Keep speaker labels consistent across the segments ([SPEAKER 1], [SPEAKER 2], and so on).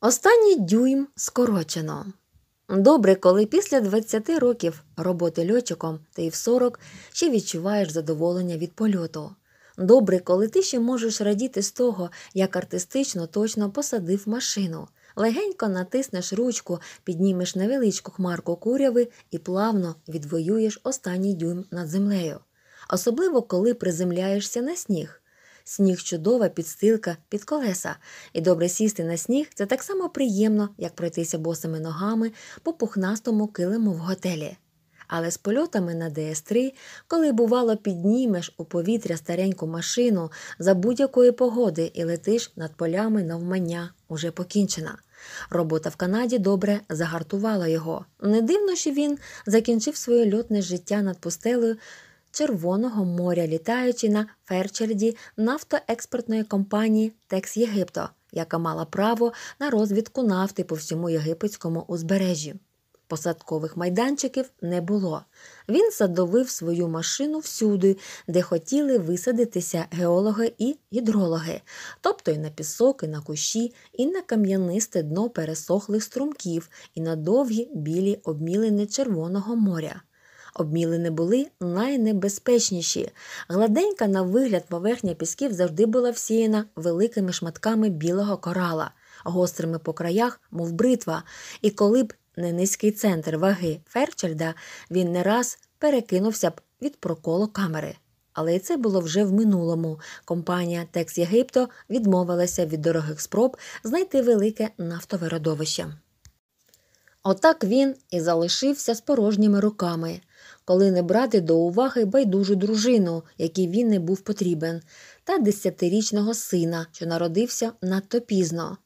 [SPEAKER 1] Останній дюйм скорочено. Добре, коли після 20 років роботи льотчиком ти й в 40 ще відчуваєш задоволення від польоту. Добре, коли ти ще можеш радіти з того, як артистично точно посадив машину, легенько натиснеш ручку, піднімеш невеличку хмарку куряви і плавно відвоюєш останній дюйм над землею. Особливо коли приземляєшся на сніг. Сніг чудова підстилка під колеса, і добре сісти на сніг це так само приємно, як пройтися босими ногами по пухнастому килиму в готелі. Але з польотами на ДС-3, коли, бувало, піднімеш у повітря стареньку машину за будь-якої погоди і летиш над полями навмання, уже покінчена. Робота в Канаді добре загартувала його. Не дивно, що він закінчив своє льотне життя над пустелею. Червоного моря, літаючи на Ферчерді нафтоекспортної компанії Текс Єгипто, яка мала право на розвідку нафти по всьому єгипетському узбережжю. Посадкових майданчиків не було. Він садовив свою машину всюди, де хотіли висадитися геологи і гідрологи, тобто й на пісок, і на кущі, і на кам'янисте дно пересохлих струмків, і на довгі білі обмілини Червоного моря. Обмілини були найнебезпечніші. Гладенька на вигляд поверхня пісків завжди була всіяна великими шматками білого корала, гострими по краях, мов бритва. І коли б не низький центр ваги Ферчельда, він не раз перекинувся б від проколу камери. Але це було вже в минулому. Компанія Текс Єгипто відмовилася від дорогих спроб знайти велике нафтове родовище. Отак він і залишився з порожніми руками коли не брати до уваги байдужу дружину, якій він не був потрібен, та десятирічного сина, що народився надто пізно.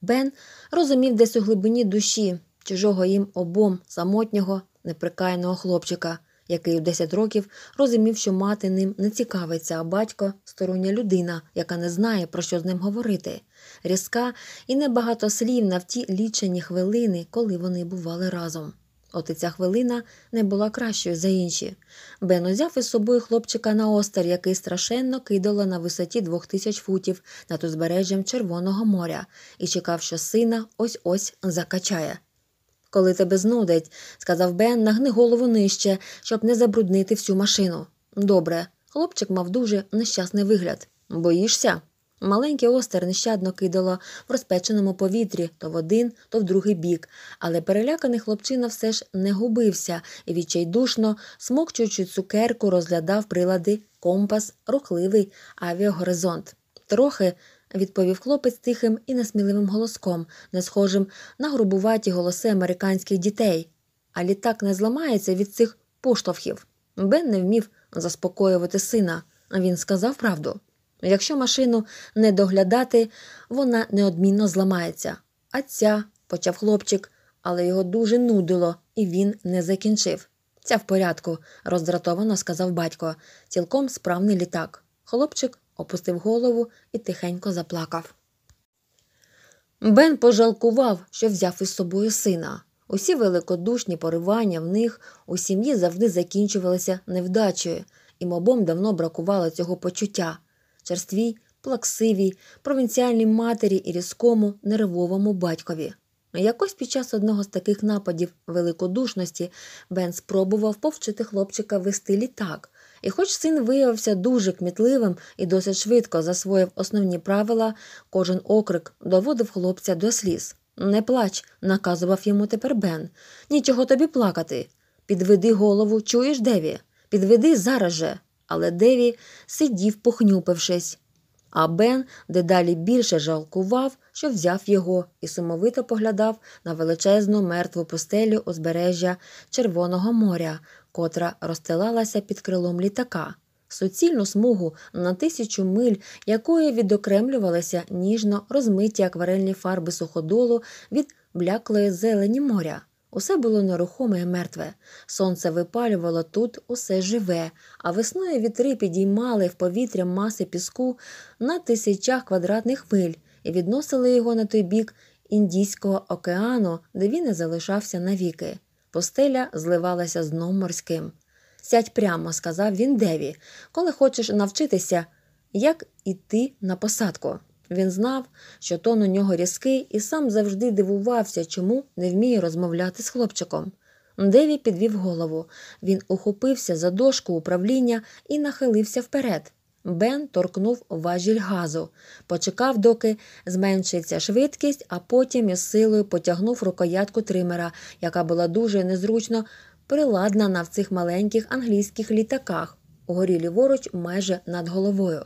[SPEAKER 1] Бен розумів десь у глибині душі чужого їм обом самотнього, неприкаяного хлопчика, який у 10 років розумів, що мати ним не цікавиться, а батько стороння людина, яка не знає, про що з ним говорити, різка і небагатослівна в ті лічені хвилини, коли вони бували разом. От і ця хвилина не була кращою за інші. Бен узяв із собою хлопчика на остер, який страшенно кидало на висоті двох тисяч футів над узбережжям Червоного моря, і чекав, що сина ось ось закачає. Коли тебе знудить, сказав Бен, нагни голову нижче, щоб не забруднити всю машину. Добре, хлопчик мав дуже нещасний вигляд. Боїшся? Маленьке остер нещадно кидало в розпеченому повітрі то в один, то в другий бік, але переляканий хлопчина все ж не губився і відчайдушно, смокчуючи цукерку, розглядав прилади компас, рухливий авіагоризонт. Трохи, відповів хлопець тихим і насміливим голоском, не схожим на грубуваті голоси американських дітей. А літак не зламається від цих поштовхів. Бен не вмів заспокоювати сина. Він сказав правду. Якщо машину не доглядати, вона неодмінно зламається. А ця, почав хлопчик, але його дуже нудило, і він не закінчив. Ця в порядку, роздратовано сказав батько. Цілком справний літак. Хлопчик опустив голову і тихенько заплакав. Бен пожалкував, що взяв із собою сина. Усі великодушні поривання в них у сім'ї завжди закінчувалися невдачею, і мобом давно бракувало цього почуття черствій, плаксивій, провінціальній матері і різкому, нервовому батькові. Якось під час одного з таких нападів великодушності Бен спробував повчити хлопчика вести літак. І, хоч син виявився дуже кмітливим і досить швидко засвоїв основні правила, кожен окрик доводив хлопця до сліз. Не плач, наказував йому тепер Бен. Нічого тобі плакати. Підведи голову, чуєш, Деві? Підведи зараз же але Деві сидів, похнюпившись. А Бен дедалі більше жалкував, що взяв його і сумовито поглядав на величезну мертву пустелю узбережжя Червоного моря, котра розстилалася під крилом літака, суцільну смугу на тисячу миль, якої відокремлювалися ніжно розмиті акварельні фарби суходолу від бляклої зелені моря. Усе було нерухоме і мертве. Сонце випалювало тут усе живе, а весною вітри підіймали в повітря маси піску на тисячах квадратних миль і відносили його на той бік Індійського океану, де він і залишався навіки. Постеля зливалася з дном морським. Сядь прямо, сказав він Деві, коли хочеш навчитися, як іти на посадку. Він знав, що тон у нього різкий, і сам завжди дивувався, чому не вміє розмовляти з хлопчиком. Деві підвів голову. Він ухопився за дошку управління і нахилився вперед. Бен торкнув важіль газу, почекав, доки зменшиться швидкість, а потім із силою потягнув рукоятку тримера, яка була дуже незручно приладнана в цих маленьких англійських літаках, угорі ліворуч майже над головою.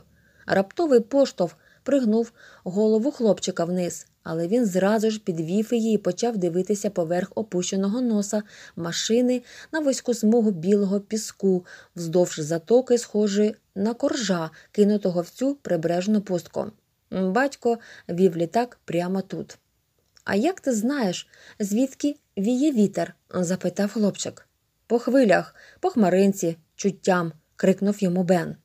[SPEAKER 1] Раптовий поштовх пригнув голову хлопчика вниз, але він зразу ж підвів її і почав дивитися поверх опущеного носа машини на вузьку смугу білого піску, вздовж затоки, схожої на коржа, кинутого в цю прибережну пустку. Батько вів літак прямо тут. А як ти знаєш, звідки віє вітер? запитав хлопчик. По хвилях, по хмаринці, чуттям, крикнув йому Бен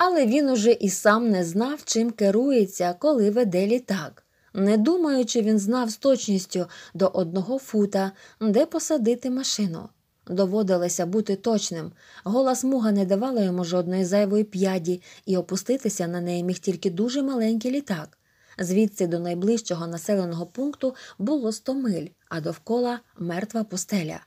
[SPEAKER 1] але він уже і сам не знав, чим керується, коли веде літак. Не думаючи, він знав з точністю до одного фута, де посадити машину. Доводилося бути точним. голос муга не давала йому жодної зайвої п'яді, і опуститися на неї міг тільки дуже маленький літак. Звідси до найближчого населеного пункту було 100 миль, а довкола мертва пустеля.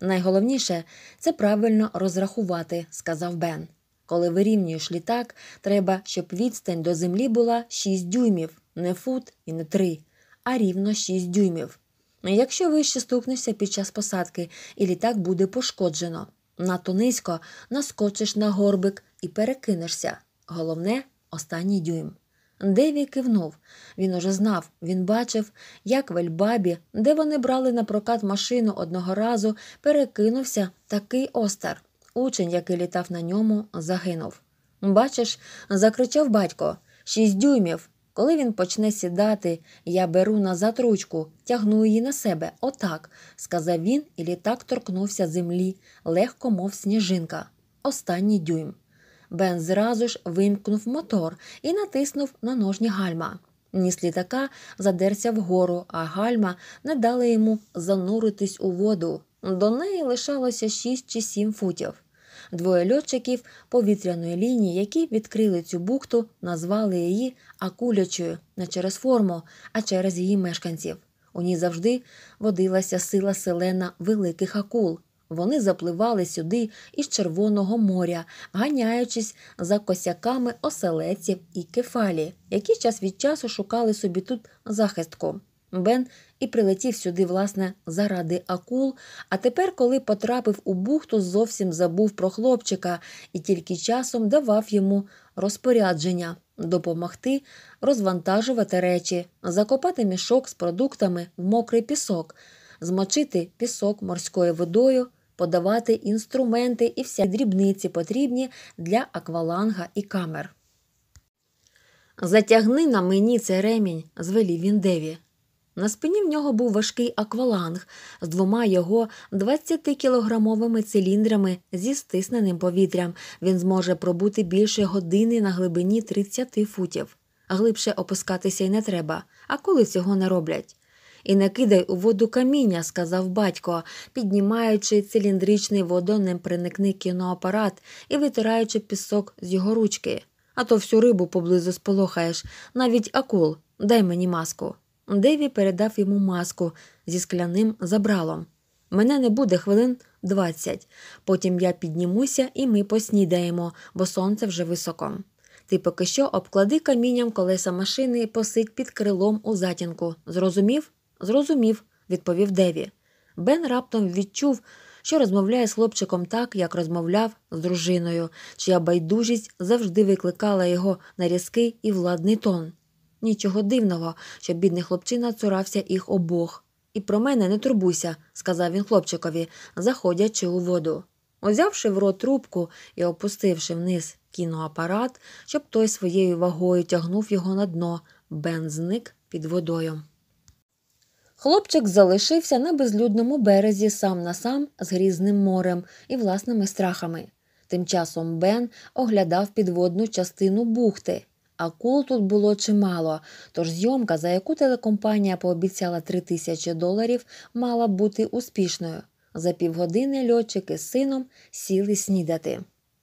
[SPEAKER 1] Найголовніше це правильно розрахувати, сказав Бен. Коли вирівнюєш літак, треба, щоб відстань до землі була 6 дюймів, не фут і не 3, а рівно 6 дюймів. Ну, якщо вище стукнешся під час посадки, і літак буде пошкоджено. Надто низько наскочиш на горбик і перекинешся. Головне останній дюйм. Деві кивнув. Він уже знав, він бачив, як в Ельбабі, де вони брали на прокат машину одного разу, перекинувся такий остар. Учень, який літав на ньому, загинув. Бачиш, закричав батько шість дюймів. Коли він почне сідати, я беру назад ручку, тягну її на себе, отак, сказав він, і літак торкнувся землі, легко, мов сніжинка. Останній дюйм. Бен зразу ж вимкнув мотор і натиснув на ножні гальма. Ніс літака задерся вгору, а гальма не дали йому зануритись у воду. До неї лишалося шість чи сім футів. Двоє льотчиків повітряної лінії, які відкрили цю бухту, назвали її акулячою не через форму, а через її мешканців. У ній завжди водилася сила селена великих акул. Вони запливали сюди із Червоного моря, ганяючись за косяками оселеців і кефалі, які час від часу шукали собі тут захистку. Бен і прилетів сюди, власне, заради акул. А тепер, коли потрапив у бухту, зовсім забув про хлопчика і тільки часом давав йому розпорядження допомогти розвантажувати речі, закопати мішок з продуктами в мокрий пісок, змочити пісок морською водою. Подавати інструменти і всі дрібниці потрібні для акваланга і камер. Затягни на мені цей ремінь, звелів він Деві. На спині в нього був важкий акваланг з двома його 20-кілограмовими циліндрами зі стисненим повітрям. Він зможе пробути більше години на глибині 30 футів. Глибше опускатися й не треба, а коли цього не роблять. І не кидай у воду каміння, сказав батько, піднімаючи циліндричний водонеприникний кіноапарат і витираючи пісок з його ручки. А то всю рибу поблизу сполохаєш, навіть акул, дай мені маску. Деві передав йому маску зі скляним забралом. Мене не буде хвилин двадцять, Потім я піднімуся і ми поснідаємо, бо сонце вже високо. Ти поки що обклади камінням колеса машини і посидь під крилом у затінку. Зрозумів? Зрозумів, відповів Деві. Бен раптом відчув, що розмовляє з хлопчиком так, як розмовляв з дружиною, чия байдужість завжди викликала його на різкий і владний тон. Нічого дивного, що бідний хлопчина цурався їх обох. І про мене не турбуйся, сказав він хлопчикові, заходячи у воду. Узявши в рот трубку і опустивши вниз кіноапарат, щоб той своєю вагою тягнув його на дно, Бен зник під водою. Хлопчик залишився на безлюдному березі сам на сам з грізним морем і власними страхами. Тим часом Бен оглядав підводну частину бухти. Акул тут було чимало, тож зйомка, за яку телекомпанія пообіцяла 3 тисячі доларів, мала бути успішною. За півгодини льотчики з сином сіли снідати.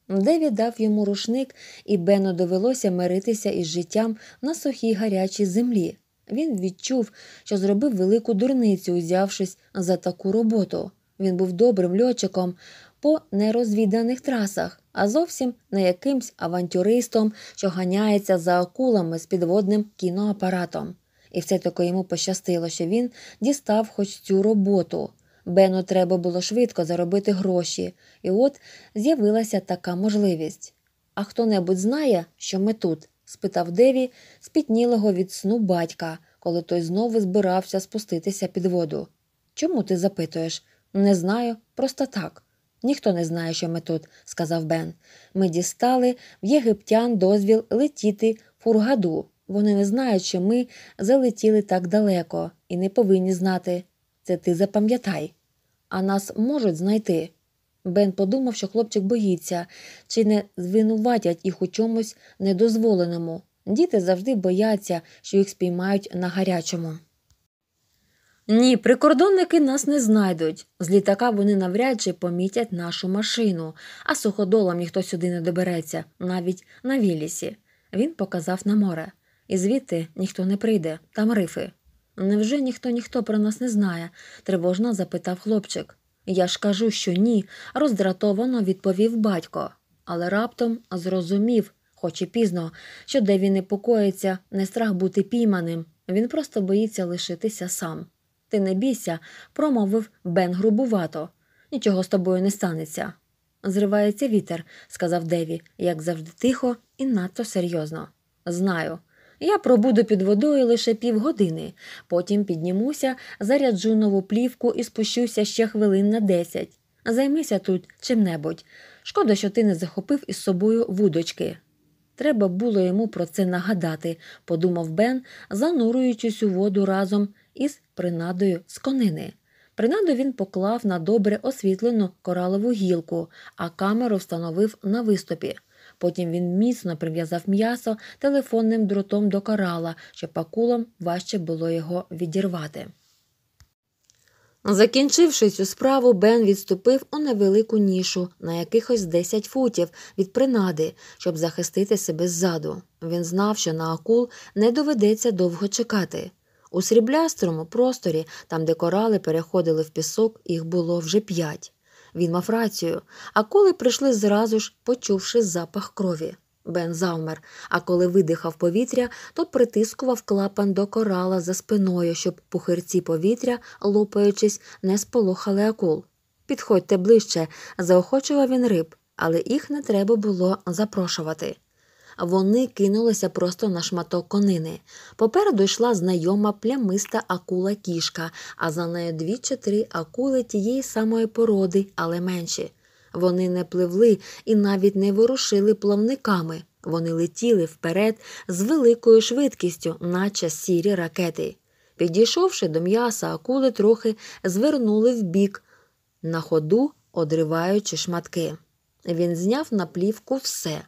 [SPEAKER 1] Деві дав йому рушник, і Бену довелося миритися із життям на сухій гарячій землі. Він відчув, що зробив велику дурницю, узявшись за таку роботу. Він був добрим льотчиком по нерозвіданих трасах а зовсім не якимсь авантюристом, що ганяється за акулами з підводним кіноапаратом. І все таки йому пощастило, що він дістав хоч цю роботу. Бену треба було швидко заробити гроші, і от з'явилася така можливість. А хто небудь знає, що ми тут? спитав Деві, спітнілого від сну батька, коли той знову збирався спуститися під воду. Чому ти запитуєш? Не знаю, просто так. Ніхто не знає, що ми тут, сказав Бен. Ми дістали в єгиптян дозвіл летіти фургаду. Вони не знають, що ми залетіли так далеко і не повинні знати. Це ти запам'ятай. А нас можуть знайти. Бен подумав, що хлопчик боїться, чи не звинуватять їх у чомусь недозволеному. Діти завжди бояться, що їх спіймають на гарячому. Ні, прикордонники нас не знайдуть. З літака вони навряд чи помітять нашу машину, а суходолом ніхто сюди не добереться, навіть на Вілісі. Він показав на море. І звідти ніхто не прийде, там рифи. Невже ніхто ніхто про нас не знає? тривожно запитав хлопчик. Я ж кажу, що ні, роздратовано відповів батько, але раптом зрозумів, хоч і пізно, що де він непокоїться, не страх бути пійманим, він просто боїться лишитися сам. Ти не бійся, промовив Бен грубувато. Нічого з тобою не станеться. Зривається вітер, сказав Деві, як завжди тихо і надто серйозно. Знаю. Я пробуду під водою лише півгодини, потім піднімуся, заряджу нову плівку і спущуся ще хвилин на десять. Займися тут чим-небудь. Шкода, що ти не захопив із собою вудочки. Треба було йому про це нагадати, подумав Бен, зануруючись у воду разом із принадою з конини. Принаду він поклав на добре освітлену коралову гілку, а камеру встановив на виступі. Потім він міцно прив'язав м'ясо телефонним дротом до корала, щоб акулам важче було його відірвати. Закінчивши цю справу, Бен відступив у невелику нішу на якихось 10 футів від принади, щоб захистити себе ззаду. Він знав, що на акул не доведеться довго чекати. У сріблястрому просторі, там де корали переходили в пісок, їх було вже п'ять. Він мав рацію. А коли прийшли зразу ж, почувши запах крові. Бен завмер, а коли видихав повітря, то притискував клапан до корала за спиною, щоб пухирці повітря, лопаючись, не сполохали акул. Підходьте ближче, заохочував він риб, але їх не треба було запрошувати. Вони кинулися просто на шматок конини. Попереду йшла знайома плямиста акула кішка, а за нею дві чи три акули тієї самої породи, але менші. Вони не пливли і навіть не ворушили плавниками. Вони летіли вперед з великою швидкістю, наче сірі ракети. Підійшовши до м'яса, акули трохи звернули вбік, на ходу одриваючи шматки. Він зняв на плівку все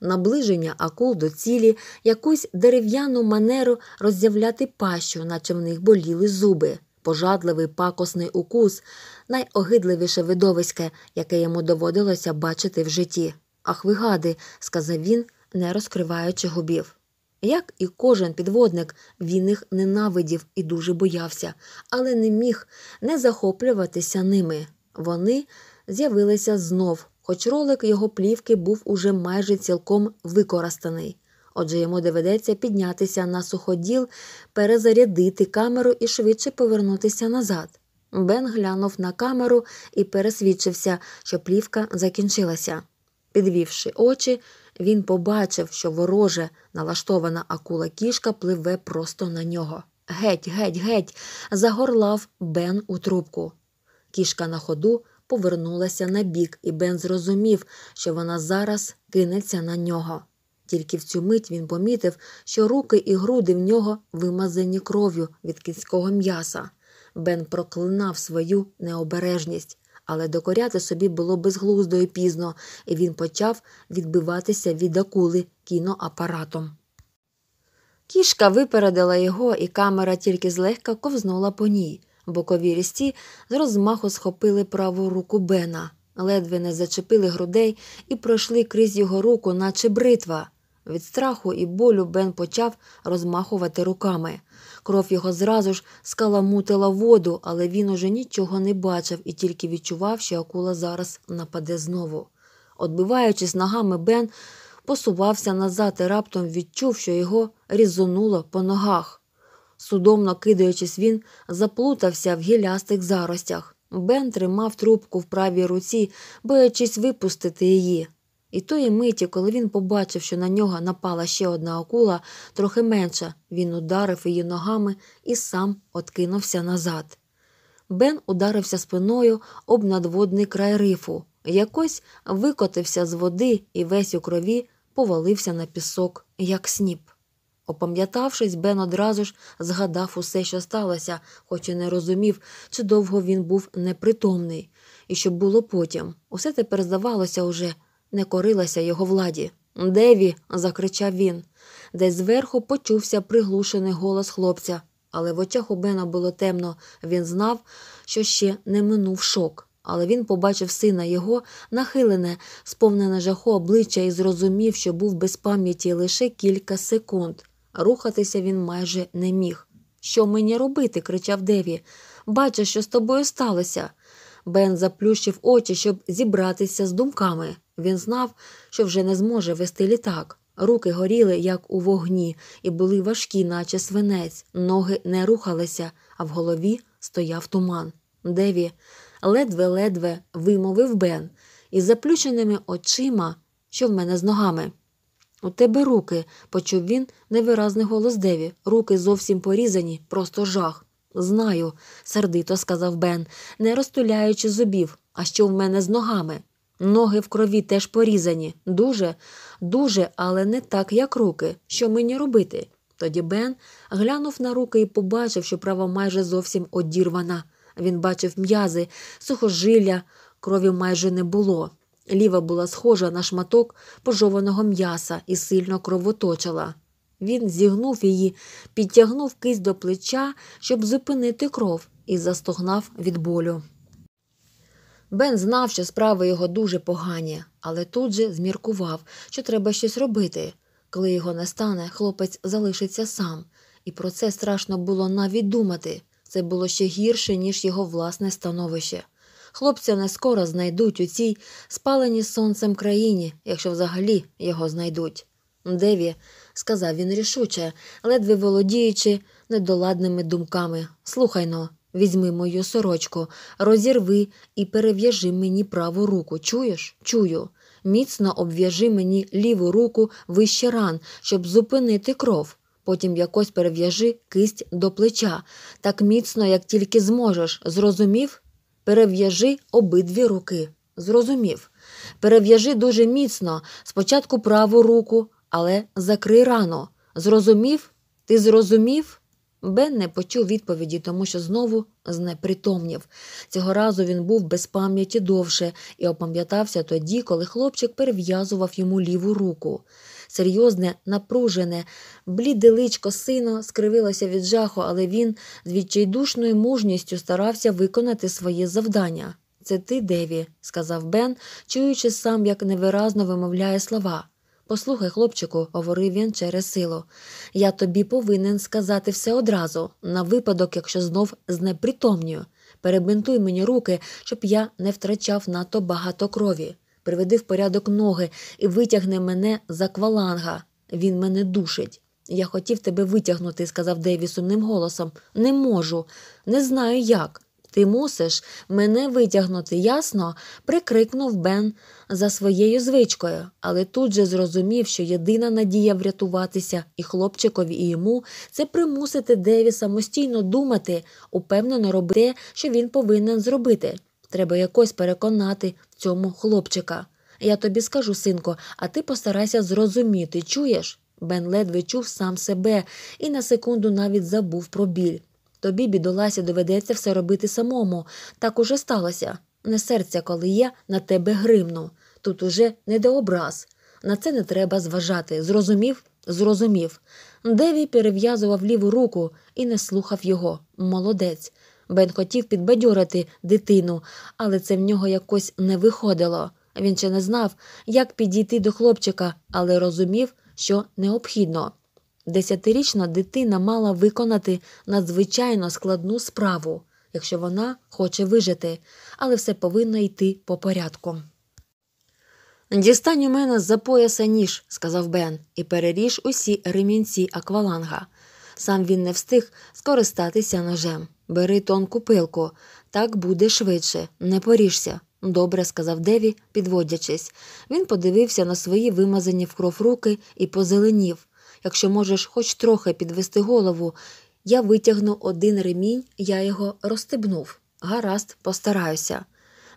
[SPEAKER 1] наближення акул до цілі, якусь дерев'яну манеру роззявляти пащу, наче в них боліли зуби, пожадливий пакосний укус, найогидливіше видовиське, яке йому доводилося бачити в житті. Ах, ви гади, сказав він, не розкриваючи губів. Як і кожен підводник, він їх ненавидів і дуже боявся, але не міг не захоплюватися ними. Вони з'явилися знов хоч ролик його плівки був уже майже цілком використаний. Отже, йому доведеться піднятися на суходіл, перезарядити камеру і швидше повернутися назад. Бен глянув на камеру і пересвідчився, що плівка закінчилася. Підвівши очі, він побачив, що вороже налаштована акула кішка пливе просто на нього. Геть, геть, геть, загорлав Бен у трубку. Кішка на ходу повернулася на бік, і Бен зрозумів, що вона зараз кинеться на нього. Тільки в цю мить він помітив, що руки і груди в нього вимазані кров'ю від кінського м'яса. Бен проклинав свою необережність, але докоряти собі було безглуздо і пізно, і він почав відбиватися від акули кіноапаратом. Кішка випередила його, і камера тільки злегка ковзнула по ній. Бокові різці з розмаху схопили праву руку Бена, ледве не зачепили грудей і пройшли крізь його руку, наче бритва. Від страху і болю Бен почав розмахувати руками. Кров його зразу ж скаламутила воду, але він уже нічого не бачив і тільки відчував, що акула зараз нападе знову. Отбиваючись ногами, Бен посувався назад і раптом відчув, що його різонуло по ногах судомно кидаючись, він заплутався в гілястих заростях. Бен тримав трубку в правій руці, боячись випустити її. І тої миті, коли він побачив, що на нього напала ще одна акула, трохи менша, він ударив її ногами і сам откинувся назад. Бен ударився спиною об надводний край рифу, якось викотився з води і весь у крові повалився на пісок, як сніп. Опам'ятавшись, Бен одразу ж згадав усе, що сталося, хоч і не розумів, чи довго він був непритомний, і що було потім. Усе тепер здавалося уже не корилася його владі. Деві. закричав він. Десь зверху почувся приглушений голос хлопця, але в очах у Бена було темно. Він знав, що ще не минув шок. Але він побачив сина його нахилене, сповнене жаху обличчя і зрозумів, що був без пам'яті лише кілька секунд. Рухатися він майже не міг. Що мені робити? кричав Деві. Бачиш, що з тобою сталося. Бен заплющив очі, щоб зібратися з думками. Він знав, що вже не зможе вести літак. Руки горіли, як у вогні, і були важкі, наче свинець, ноги не рухалися, а в голові стояв туман. Деві ледве-ледве вимовив Бен із заплющеними очима, що в мене з ногами. У тебе руки, почув він невиразний голос Деві. Руки зовсім порізані, просто жах. Знаю, сердито сказав Бен, не розтуляючи зубів, а що в мене з ногами. Ноги в крові теж порізані. Дуже, дуже, але не так, як руки. Що мені робити? Тоді Бен глянув на руки і побачив, що права майже зовсім одірвана. Він бачив м'язи, сухожилля, крові майже не було. Ліва була схожа на шматок пожованого м'яса і сильно кровоточила. Він зігнув її, підтягнув кисть до плеча, щоб зупинити кров, і застогнав від болю. Бен знав, що справи його дуже погані, але тут же зміркував, що треба щось робити. Коли його не стане, хлопець залишиться сам, і про це страшно було навіть думати це було ще гірше, ніж його власне становище. Хлопця не скоро знайдуть у цій спаленій сонцем країні, якщо взагалі його знайдуть. Деві, сказав він рішуче, ледве володіючи недоладними думками. Слухай но, візьми мою сорочку, розірви і перев'яжи мені праву руку. Чуєш? Чую. Міцно обв'яжи мені ліву руку вище ран, щоб зупинити кров. Потім якось перев'яжи кисть до плеча так міцно, як тільки зможеш. Зрозумів? перев'яжи обидві руки. Зрозумів. Перев'яжи дуже міцно, спочатку праву руку, але закрий рану. Зрозумів? Ти зрозумів? Бен не почув відповіді, тому що знову знепритомнів. Цього разу він був без пам'яті довше і опам'ятався тоді, коли хлопчик перев'язував йому ліву руку серйозне, напружене, бліде личко сина скривилося від жаху, але він з відчайдушною мужністю старався виконати своє завдання. Це ти, Деві, сказав Бен, чуючи сам, як невиразно вимовляє слова. Послухай, хлопчику, говорив він через силу. Я тобі повинен сказати все одразу, на випадок, якщо знов знепритомнюю. Перебинтуй мені руки, щоб я не втрачав надто багато крові приведи в порядок ноги і витягни мене за кваланга. Він мене душить. Я хотів тебе витягнути, сказав Дейві сумним голосом. Не можу, не знаю як. Ти мусиш мене витягнути, ясно? прикрикнув Бен за своєю звичкою, але тут же зрозумів, що єдина надія врятуватися і хлопчикові, і йому це примусити Деві самостійно думати, упевнено робити, те, що він повинен зробити. Треба якось переконати в цьому хлопчика. Я тобі скажу, синко, а ти постарайся зрозуміти, чуєш? Бен ледве чув сам себе і на секунду навіть забув про біль. Тобі, бідоласі доведеться все робити самому. Так уже сталося. Не серця, коли я на тебе гримну. Тут уже не до образ. На це не треба зважати. Зрозумів? Зрозумів. Деві перев'язував ліву руку і не слухав його. Молодець. Бен хотів підбадьорити дитину, але це в нього якось не виходило. Він ще не знав, як підійти до хлопчика, але розумів, що необхідно. Десятирічна дитина мала виконати надзвичайно складну справу, якщо вона хоче вижити, але все повинно йти по порядку. Дістань у мене з за пояса ніж, сказав Бен, і переріж усі ремінці акваланга. Сам він не встиг скористатися ножем. Бери тонку пилку, так буде швидше, не поріжся, добре сказав Деві, підводячись. Він подивився на свої вимазані в кров руки і позеленів. Якщо можеш хоч трохи підвести голову, я витягну один ремінь, я його розстебнув. Гаразд, постараюся.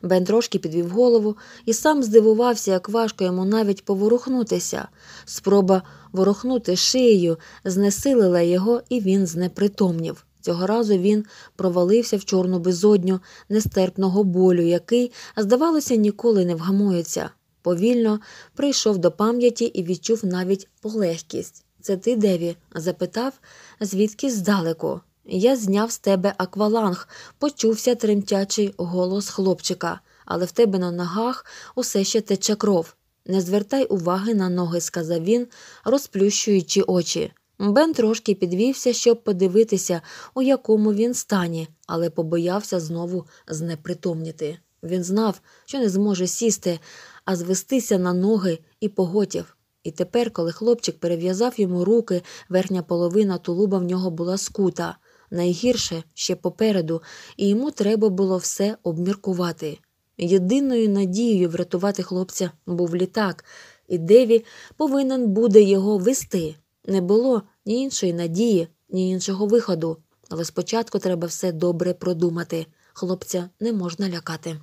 [SPEAKER 1] Бен трошки підвів голову і сам здивувався, як важко йому навіть поворухнутися. Спроба ворухнути шиєю знесилила його, і він знепритомнів. Цього разу він провалився в чорну безодню нестерпного болю, який, здавалося, ніколи не вгамується. Повільно прийшов до пам'яті і відчув навіть полегкість. Це ти, Деві? запитав, звідки здалеку. Я зняв з тебе акваланг, почувся тремтячий голос хлопчика, але в тебе на ногах усе ще тече кров. Не звертай уваги на ноги, сказав він, розплющуючи очі. Бен трошки підвівся, щоб подивитися, у якому він стані, але побоявся знову знепритомніти. Він знав, що не зможе сісти, а звестися на ноги і поготів. І тепер, коли хлопчик перев'язав йому руки, верхня половина тулуба в нього була скута. Найгірше ще попереду, і йому треба було все обміркувати. Єдиною надією врятувати хлопця був літак, і Деві повинен буде його вести. Не було ні іншої надії, ні іншого виходу. Але спочатку треба все добре продумати. Хлопця не можна лякати.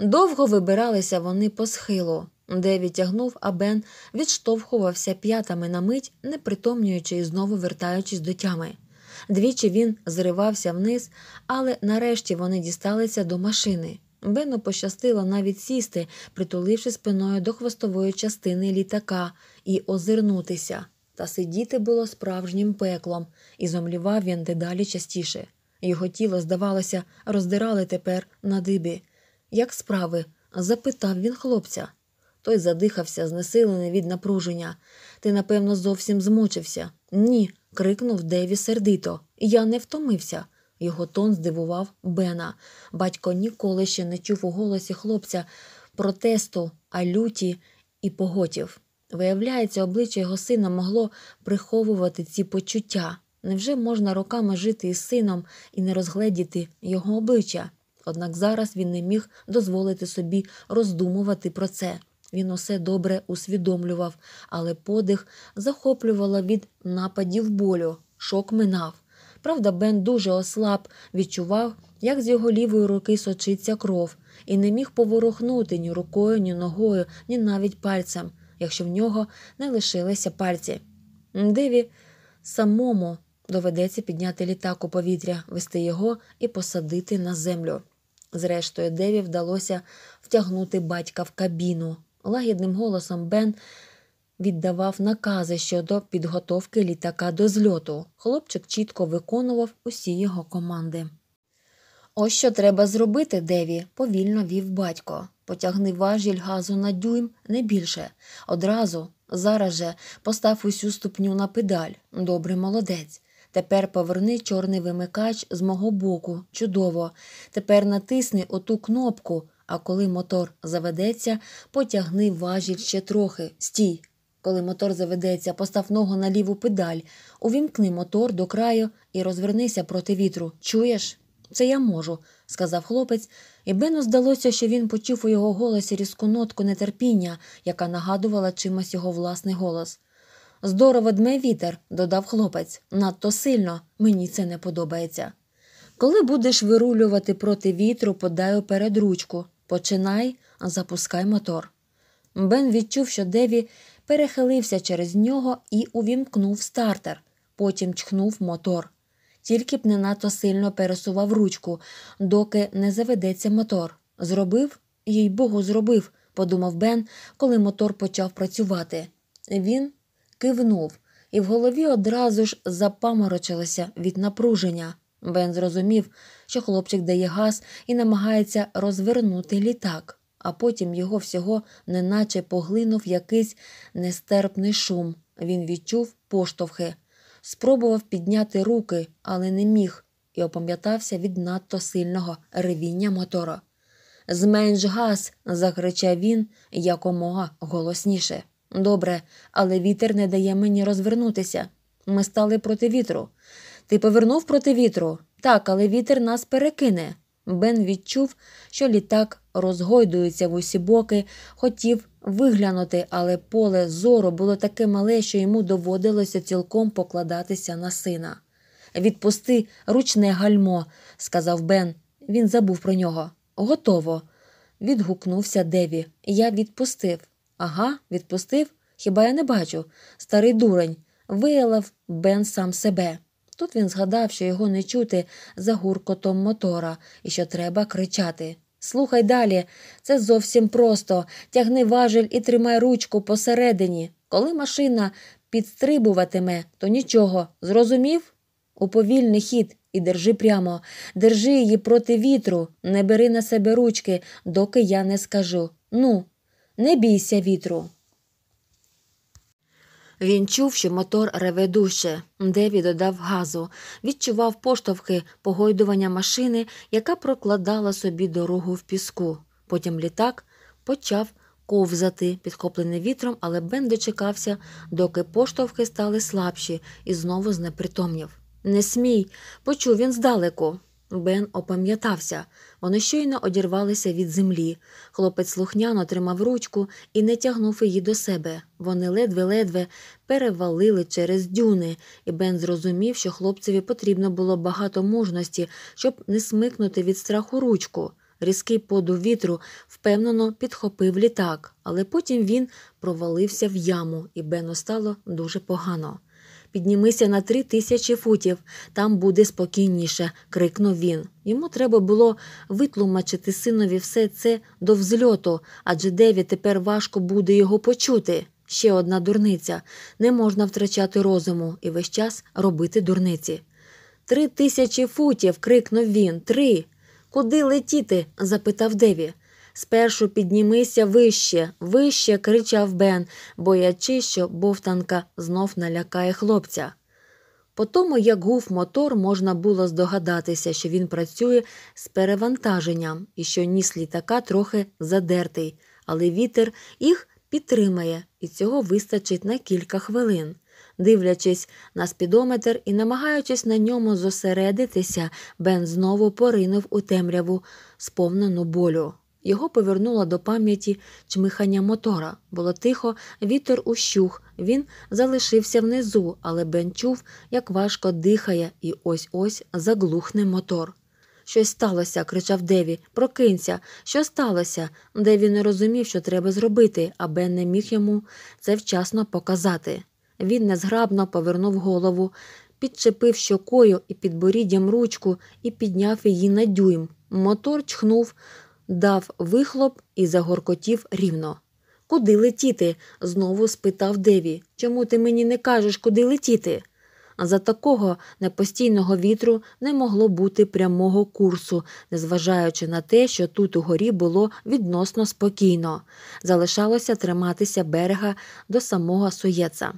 [SPEAKER 1] Довго вибиралися вони по схилу, де відтягнув, а Бен відштовхувався п'ятами на мить, не притомнюючи і знову вертаючись до тями. Двічі він зривався вниз, але нарешті вони дісталися до машини. Бену пощастило навіть сісти, притуливши спиною до хвостової частини літака, і озирнутися. Та сидіти було справжнім пеклом, і зомлівав він дедалі частіше. Його тіло, здавалося, роздирали тепер на дибі. Як справи? запитав він хлопця. Той задихався, знесилений від напруження. Ти, напевно, зовсім змочився. Ні. крикнув Деві сердито. Я не втомився. Його тон здивував Бена. Батько ніколи ще не чув у голосі хлопця протесту, а люті і поготів. Виявляється, обличчя його сина могло приховувати ці почуття. Невже можна роками жити із сином і не розгледіти його обличчя? Однак зараз він не міг дозволити собі роздумувати про це. Він усе добре усвідомлював, але подих захоплювала від нападів болю, шок минав. Правда, Бен дуже ослаб, відчував, як з його лівої руки сочиться кров, і не міг поворухнути ні рукою, ні ногою, ні навіть пальцем якщо в нього не лишилися пальці. Диві самому доведеться підняти літак у повітря, вести його і посадити на землю. Зрештою, Деві вдалося втягнути батька в кабіну. Лагідним голосом Бен віддавав накази щодо підготовки літака до зльоту. Хлопчик чітко виконував усі його команди. Ось що треба зробити, Деві, повільно вів батько потягни важіль газу на дюйм не більше. Одразу, зараз же, постав усю ступню на педаль. Добре молодець. Тепер поверни чорний вимикач з мого боку. Чудово. Тепер натисни оту кнопку, а коли мотор заведеться, потягни важіль ще трохи. Стій. Коли мотор заведеться, постав ногу на ліву педаль, увімкни мотор до краю і розвернися проти вітру. Чуєш? Це я можу сказав хлопець, і Бену здалося, що він почув у його голосі різку нотку нетерпіння, яка нагадувала чимось його власний голос. Здорово дме вітер, додав хлопець, надто сильно, мені це не подобається. Коли будеш вирулювати проти вітру, подай уперед ручку. Починай, запускай мотор. Бен відчув, що Деві перехилився через нього і увімкнув стартер, потім чхнув мотор тільки б не надто сильно пересував ручку, доки не заведеться мотор. Зробив, їй богу, зробив, подумав Бен, коли мотор почав працювати. Він кивнув, і в голові одразу ж запаморочилося від напруження. Бен зрозумів, що хлопчик дає газ і намагається розвернути літак, а потім його всього неначе поглинув якийсь нестерпний шум. Він відчув поштовхи спробував підняти руки, але не міг, і опам'ятався від надто сильного ревіння мотора. Зменш газ, закричав він якомога голосніше. Добре, але вітер не дає мені розвернутися. Ми стали проти вітру. Ти повернув проти вітру? Так, але вітер нас перекине. Бен відчув, що літак розгойдується в усі боки, хотів виглянути, але поле зору було таке мале, що йому доводилося цілком покладатися на сина. Відпусти ручне гальмо, сказав Бен. Він забув про нього. Готово. Відгукнувся Деві. Я відпустив. Ага, відпустив? Хіба я не бачу? Старий дурень. Виялав Бен сам себе. Тут він згадав, що його не чути за гуркотом мотора і що треба кричати. Слухай далі, це зовсім просто. Тягни важель і тримай ручку посередині. Коли машина підстрибуватиме, то нічого. Зрозумів? Уповільний хід і держи прямо, держи її проти вітру, не бери на себе ручки, доки я не скажу. Ну, не бійся вітру. Він чув, що мотор реве дужче. Деві додав газу, відчував поштовхи погойдування машини, яка прокладала собі дорогу в піску. Потім літак почав ковзати, підхоплений вітром, але Бен дочекався, доки поштовхи стали слабші, і знову знепритомнів. Не смій, почув він здалеку. Бен опам'ятався. Вони щойно одірвалися від землі. Хлопець слухняно тримав ручку і не тягнув її до себе. Вони ледве-ледве перевалили через дюни, і Бен зрозумів, що хлопцеві потрібно було багато мужності, щоб не смикнути від страху ручку. Різкий поду вітру впевнено підхопив літак, але потім він провалився в яму, і Бену стало дуже погано. Піднімися на три тисячі футів, там буде спокійніше, крикнув він. Йому треба було витлумачити синові все це до взльоту, адже Деві тепер важко буде його почути. Ще одна дурниця не можна втрачати розуму і весь час робити дурниці. Три тисячі футів. крикнув він. Три. Куди летіти? запитав Деві. Спершу піднімися вище, вище. кричав Бен, боячи, що бовтанка знов налякає хлопця. По тому, як гув мотор, можна було здогадатися, що він працює з перевантаженням і що ніс літака трохи задертий, але вітер їх підтримає, і цього вистачить на кілька хвилин. Дивлячись на спідометр і намагаючись на ньому зосередитися, Бен знову поринув у темряву, сповнену болю. Його повернуло до пам'яті чмихання мотора. Було тихо, вітер ущух. Він залишився внизу, але Бен чув, як важко дихає, і ось ось заглухне мотор. Щось сталося, кричав Деві. Прокинься. Що сталося? Деві не розумів, що треба зробити, а Бен не міг йому це вчасно показати. Він незграбно повернув голову, підчепив щокою і підборіддям ручку і підняв її на дюйм. Мотор чхнув дав вихлоп і загоркотів рівно. Куди летіти? знову спитав Деві. Чому ти мені не кажеш, куди летіти? за такого непостійного вітру не могло бути прямого курсу, незважаючи на те, що тут угорі було відносно спокійно. Залишалося триматися берега до самого суєца.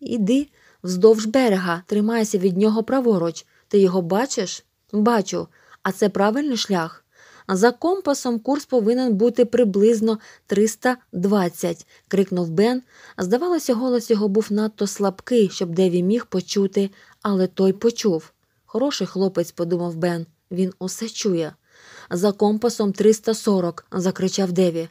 [SPEAKER 1] Іди вздовж берега, тримайся від нього праворуч. Ти його бачиш? Бачу. А це правильний шлях? За компасом курс повинен бути приблизно 320, крикнув Бен. Здавалося, голос його був надто слабкий, щоб Деві міг почути, але той почув. Хороший хлопець, подумав Бен, він усе чує. За компасом 340, закричав Деві.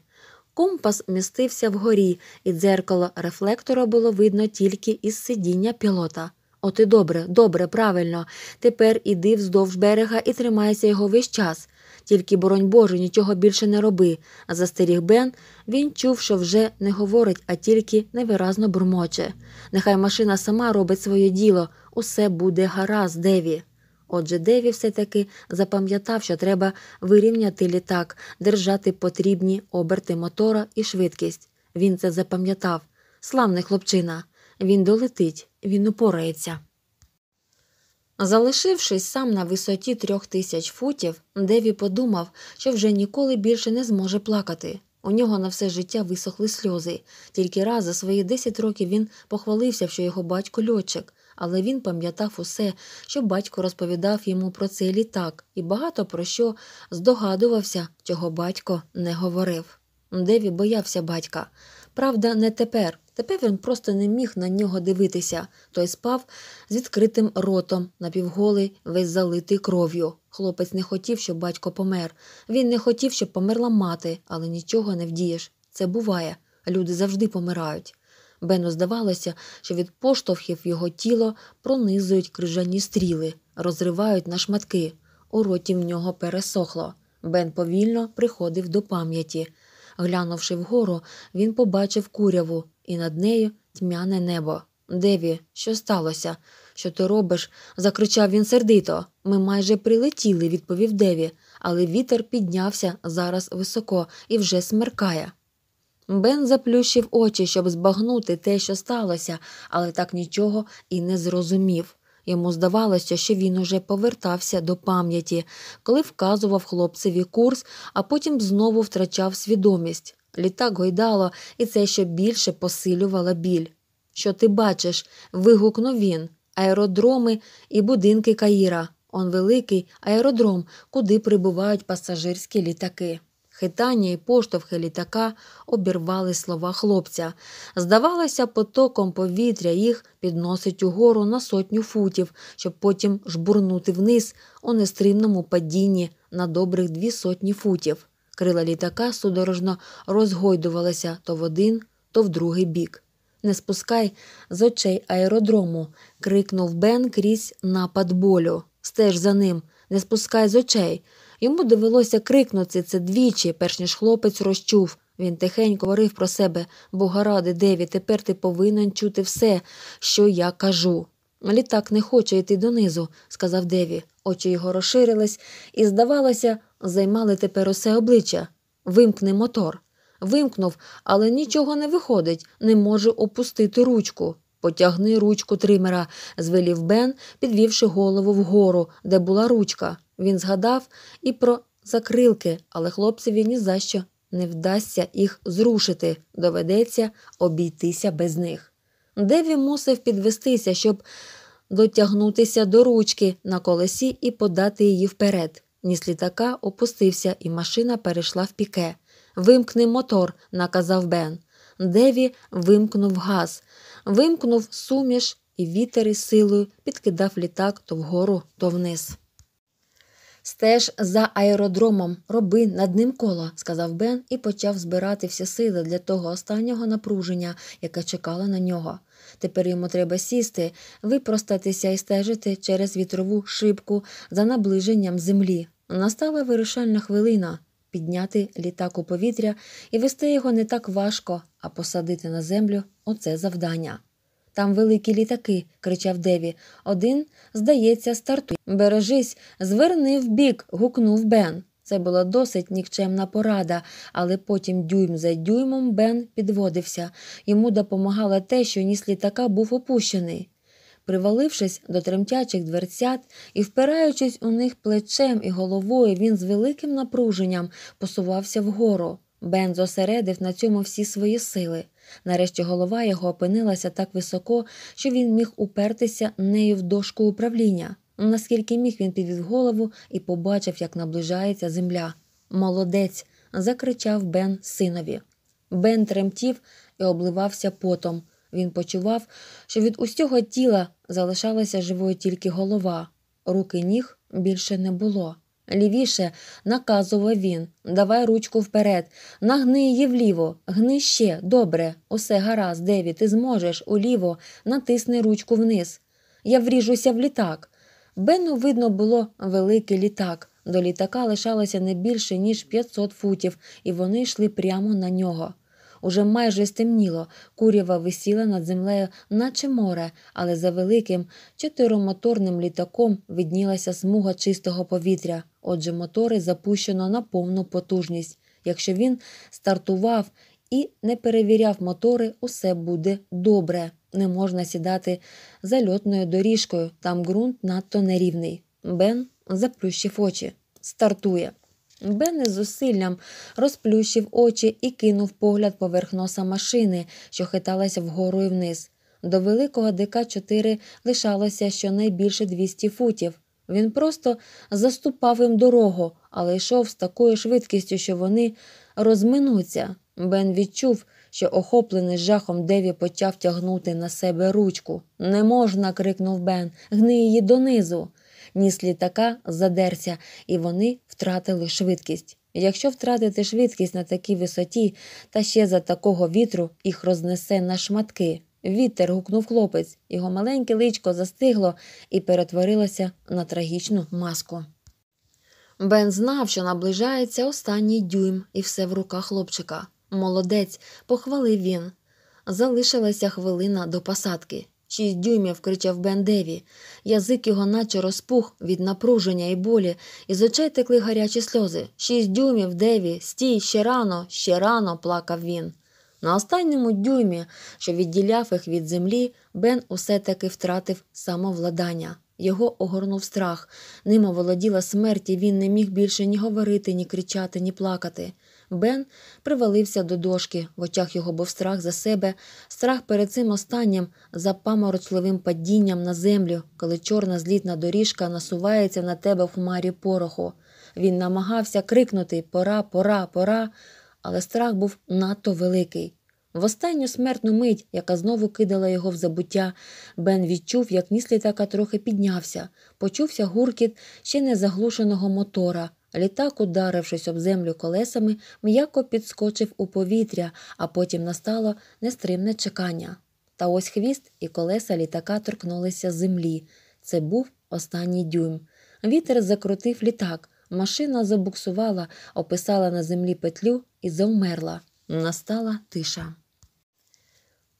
[SPEAKER 1] Компас містився вгорі, і дзеркало рефлектора було видно тільки із сидіння пілота. От і добре, добре, правильно. Тепер іди вздовж берега і тримайся його весь час. Тільки, боронь Боже, нічого більше не роби. А застеріг Бен, він чув, що вже не говорить, а тільки невиразно бурмоче. Нехай машина сама робить своє діло, усе буде гаразд, Деві. Отже, Деві все-таки запам'ятав, що треба вирівняти літак, держати потрібні оберти мотора і швидкість. Він це запам'ятав. Славний хлопчина, він долетить, він упорається. Залишившись сам на висоті трьох тисяч футів, Деві подумав, що вже ніколи більше не зможе плакати. У нього на все життя висохли сльози. Тільки раз за свої десять років він похвалився, що його батько льотчик, але він пам'ятав усе, що батько розповідав йому про цей літак, і багато про що здогадувався, чого батько не говорив. Деві боявся батька. Правда, не тепер. Тепер він просто не міг на нього дивитися. Той спав з відкритим ротом, напівголий, весь залитий кров'ю. Хлопець не хотів, щоб батько помер. Він не хотів, щоб померла мати, але нічого не вдієш. Це буває. Люди завжди помирають. Бену здавалося, що від поштовхів його тіло пронизують крижані стріли, розривають на шматки. У роті в нього пересохло. Бен повільно приходив до пам'яті. Глянувши вгору, він побачив куряву, і над нею тьмяне небо. Деві, що сталося? Що ти робиш? закричав він сердито. Ми майже прилетіли, відповів Деві, але вітер піднявся зараз високо і вже смеркає. Бен заплющив очі, щоб збагнути те, що сталося, але так нічого і не зрозумів. Йому здавалося, що він уже повертався до пам'яті, коли вказував хлопцеві курс, а потім знову втрачав свідомість літак гойдало, і це ще більше посилювало біль. Що ти бачиш? вигукнув він, аеродроми і будинки Каїра. Он великий аеродром, куди прибувають пасажирські літаки. Хитання і поштовхи літака обірвали слова хлопця. Здавалося, потоком повітря їх підносить угору на сотню футів, щоб потім жбурнути вниз у нестримному падінні на добрих дві сотні футів. Крила літака судорожно розгойдувалися то в один, то в другий бік. Не спускай з очей аеродрому. крикнув Бен крізь напад болю. Стеж за ним, не спускай з очей. Йому довелося крикнути це двічі, перш ніж хлопець розчув. Він тихенько говорив про себе Бога Деві, тепер ти повинен чути все, що я кажу. Літак не хоче йти донизу, сказав Деві. Очі його розширились, і здавалося, займали тепер усе обличчя. Вимкни мотор. Вимкнув, але нічого не виходить, не можу опустити ручку. Потягни ручку тримера, звелів Бен, підвівши голову вгору, де була ручка. Він згадав і про закрилки, але хлопцеві ні за що не вдасться їх зрушити, доведеться обійтися без них. Деві мусив підвестися, щоб дотягнутися до ручки на колесі і подати її вперед. Ніс літака опустився, і машина перейшла в піке. Вимкни мотор, наказав Бен. Деві вимкнув газ, вимкнув суміш і вітер із силою підкидав літак то вгору, то вниз. Стеж за аеродромом, роби над ним коло, сказав Бен і почав збирати всі сили для того останнього напруження, яке чекало на нього. Тепер йому треба сісти, випростатися і стежити через вітрову шибку за наближенням землі. Настала вирішальна хвилина підняти літак у повітря і вести його не так важко, а посадити на землю оце завдання. Там великі літаки, кричав Деві. Один, здається, стартує. Бережись, зверни в бік. гукнув Бен. Це була досить нікчемна порада, але потім дюйм за дюймом Бен підводився. Йому допомагало те, що ніс літака був опущений. Привалившись до тремтячих дверцят і впираючись у них плечем і головою, він з великим напруженням посувався вгору. Бен зосередив на цьому всі свої сили. Нарешті голова його опинилася так високо, що він міг упертися нею в дошку управління. Наскільки міг він підвів голову і побачив, як наближається земля. Молодець. закричав Бен синові. Бен тремтів і обливався потом. Він почував, що від усього тіла залишалася живою тільки голова, руки ніг більше не було. Лівіше наказував він давай ручку вперед, нагни її вліво, гни ще, добре, усе гаразд, Деві, ти зможеш уліво, натисни ручку вниз. Я вріжуся в літак. Бену видно було великий літак. До літака лишалося не більше, ніж 500 футів, і вони йшли прямо на нього. Уже майже стемніло, курява висіла над землею, наче море, але за великим чотиромоторним літаком виднілася смуга чистого повітря. Отже, мотори запущено на повну потужність. Якщо він стартував і не перевіряв мотори, усе буде добре. Не можна сідати за льотною доріжкою, там ґрунт надто нерівний. Бен заплющив очі, стартує. Бенне з зусиллям розплющив очі і кинув погляд поверх носа машини, що хиталася вгору і вниз. До великого ДК-4 лишалося щонайбільше 200 футів. Він просто заступав їм дорогу, але йшов з такою швидкістю, що вони розминуться. Бен відчув, що охоплений жахом Деві почав тягнути на себе ручку. Не можна. крикнув Бен. Гни її донизу ніс літака задерся, і вони втратили швидкість. Якщо втратити швидкість на такій висоті, та ще за такого вітру їх рознесе на шматки. Вітер гукнув хлопець, його маленьке личко застигло і перетворилося на трагічну маску. Бен знав, що наближається останній дюйм, і все в руках хлопчика. Молодець, похвалив він. Залишилася хвилина до посадки. Шість дюймів кричав Бендеві. Язик його наче розпух від напруження і болі, і з очей текли гарячі сльози. Шість дюймів, Деві, стій, ще рано, ще рано, плакав він. На останньому дюймі, що відділяв їх від землі, Бен усе таки втратив самовладання. Його огорнув страх. Ним оволоділа смерть, і він не міг більше ні говорити, ні кричати, ні плакати. Бен привалився до дошки, в очах його був страх за себе, страх перед цим останнім за падінням на землю, коли чорна злітна доріжка насувається на тебе в хмарі пороху. Він намагався крикнути Пора, пора, пора, але страх був надто великий. В останню смертну мить, яка знову кидала його в забуття, Бен відчув, як ніс літака трохи піднявся, почувся гуркіт ще не заглушеного мотора. Літак, ударившись об землю колесами, м'яко підскочив у повітря, а потім настало нестримне чекання. Та ось хвіст і колеса літака торкнулися землі. Це був останній дюйм. Вітер закрутив літак, машина забуксувала, описала на землі петлю і завмерла. Настала тиша.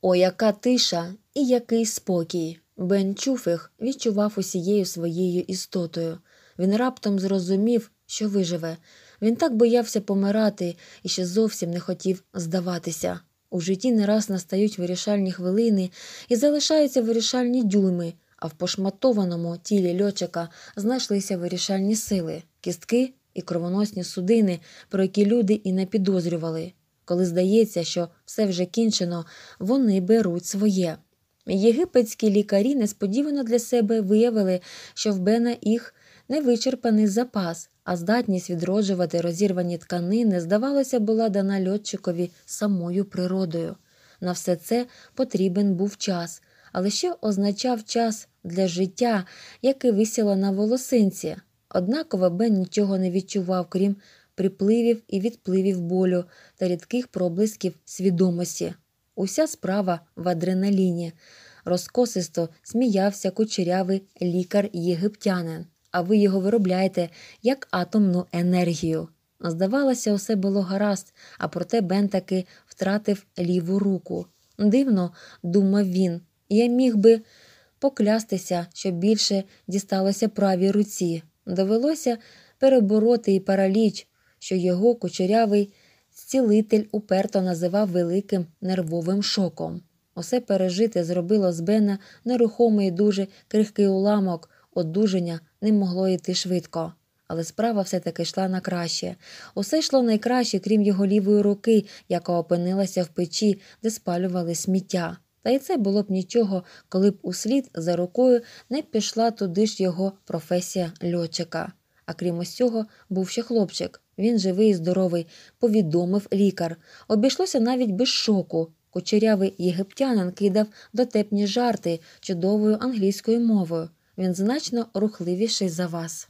[SPEAKER 1] О, яка тиша і який спокій! Бен Чуфих відчував усією своєю істотою. Він раптом зрозумів, що виживе. Він так боявся помирати і ще зовсім не хотів здаватися. У житті не раз настають вирішальні хвилини і залишаються вирішальні дюйми, а в пошматованому тілі льотчика знайшлися вирішальні сили, кістки і кровоносні судини, про які люди і не підозрювали. Коли здається, що все вже кінчено, вони беруть своє. Єгипетські лікарі несподівано для себе виявили, що в Бена їх невичерпаний запас, а здатність відроджувати розірвані тканини, здавалося, була дана льотчикові самою природою. На все це потрібен був час, але ще означав час для життя, яке висіло на волосинці. Однаково Бен нічого не відчував, крім припливів і відпливів болю та рідких проблисків свідомості. Уся справа в адреналіні. Розкосисто сміявся кучерявий лікар єгиптянин а ви його виробляєте як атомну енергію. Ну, здавалося, усе було гаразд, а проте Бен таки втратив ліву руку. Дивно, думав він, я міг би поклястися, щоб більше дісталося правій руці. Довелося перебороти і параліч, що його кучерявий зцілитель уперто називав великим нервовим шоком. Усе пережите зробило з Бена нерухомий дуже крихкий уламок одужання не могло йти швидко. Але справа все таки йшла на краще. Усе йшло найкраще, крім його лівої руки, яка опинилася в печі, де спалювали сміття. Та й це було б нічого, коли б услід за рукою не пішла туди ж його професія льотчика. А крім усього, був ще хлопчик. Він живий і здоровий, повідомив лікар. Обійшлося навіть без шоку. Кучерявий єгиптянин кидав дотепні жарти чудовою англійською мовою він значно рухливіший за вас.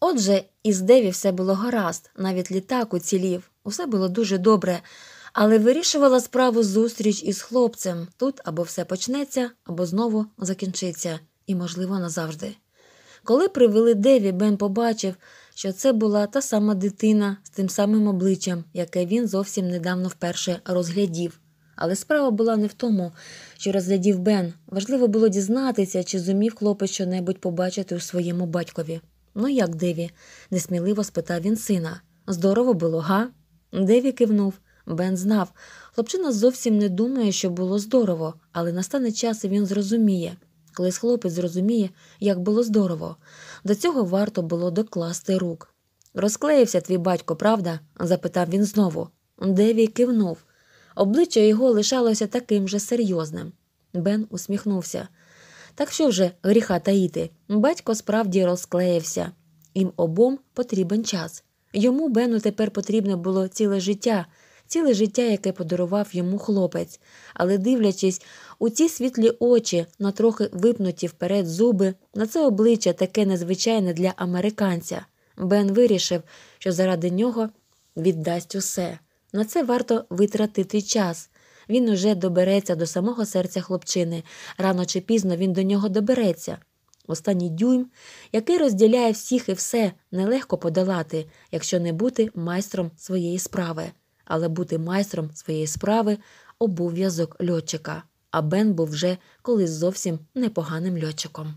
[SPEAKER 1] Отже, із Деві все було гаразд, навіть літак уцілів, усе було дуже добре, але вирішувала справу зустріч із хлопцем тут або все почнеться, або знову закінчиться, і, можливо, назавжди. Коли привели Деві, Бен побачив, що це була та сама дитина з тим самим обличчям, яке він зовсім недавно вперше розглядів але справа була не в тому, що розглядів Бен. Важливо було дізнатися, чи зумів хлопець щонебудь побачити у своєму батькові. Ну як Деві? несміливо спитав він сина. Здорово було, га? Деві кивнув. Бен знав. Хлопчина зовсім не думає, що було здорово, але настане час і він зрозуміє. Колись хлопець зрозуміє, як було здорово. До цього варто було докласти рук. Розклеївся твій батько, правда? запитав він знову. Деві кивнув. Обличчя його лишалося таким же серйозним. Бен усміхнувся. Так що вже гріха таїти, батько справді розклеївся. Їм обом потрібен час. Йому Бену тепер потрібне було ціле життя, ціле життя, яке подарував йому хлопець, але, дивлячись, у ці світлі очі, на трохи випнуті вперед зуби, на це обличчя таке незвичайне для американця. Бен вирішив, що заради нього віддасть усе. На це варто витратити час. Він уже добереться до самого серця хлопчини. Рано чи пізно він до нього добереться. Останній дюйм, який розділяє всіх і все, нелегко подолати, якщо не бути майстром своєї справи. Але бути майстром своєї справи обов'язок льотчика. А Бен був вже колись зовсім непоганим льотчиком.